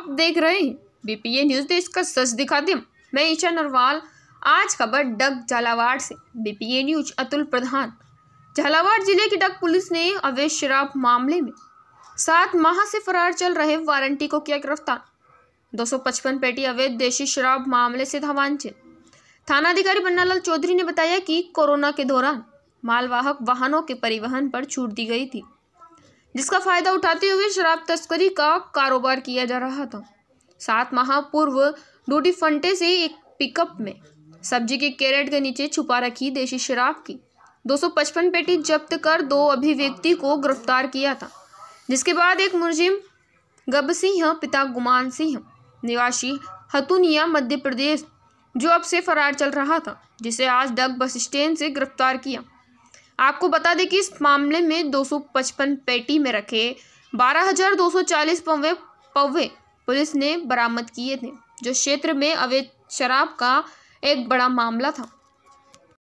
आप देख रहे हैं बीपीए न्यूज़ देश इसका सच दिखा हैं मैं ईशा नरवाल आज खबर डग झालावाड़ से बीपीए न्यूज अतुल प्रधान झालावाड़ जिले की डग पुलिस ने अवैध शराब मामले में सात माह से फरार चल रहे वारंटी को किया गिरफ्तार 255 पेटी अवैध देशी शराब मामले से धावांचित थानाधिकारी पन्नालाल चौधरी ने बताया कि कोरोना के दौरान मालवाहक वाहनों के परिवहन पर छूट दी गई थी जिसका फ़ायदा उठाते हुए शराब तस्करी का कारोबार किया जा रहा था सात माह पूर्व डूटी फंटे से एक पिकअप में सब्जी के कैरेट के नीचे छुपा रखी देशी शराब की 255 पेटी जब्त कर दो अभिव्यक्ति को गिरफ्तार किया था जिसके बाद एक मुजिम गब सिंह पिता गुमान सिंह निवासी हतुनिया मध्य प्रदेश जो अब से फरार चल रहा था जिसे आज डग बस स्टैंड से गिरफ्तार किया आपको बता दें कि इस मामले में 255 पेटी में रखे 12,240 पौवे पौवे पुलिस ने बरामद किए थे जो क्षेत्र में अवैध शराब का एक बड़ा मामला था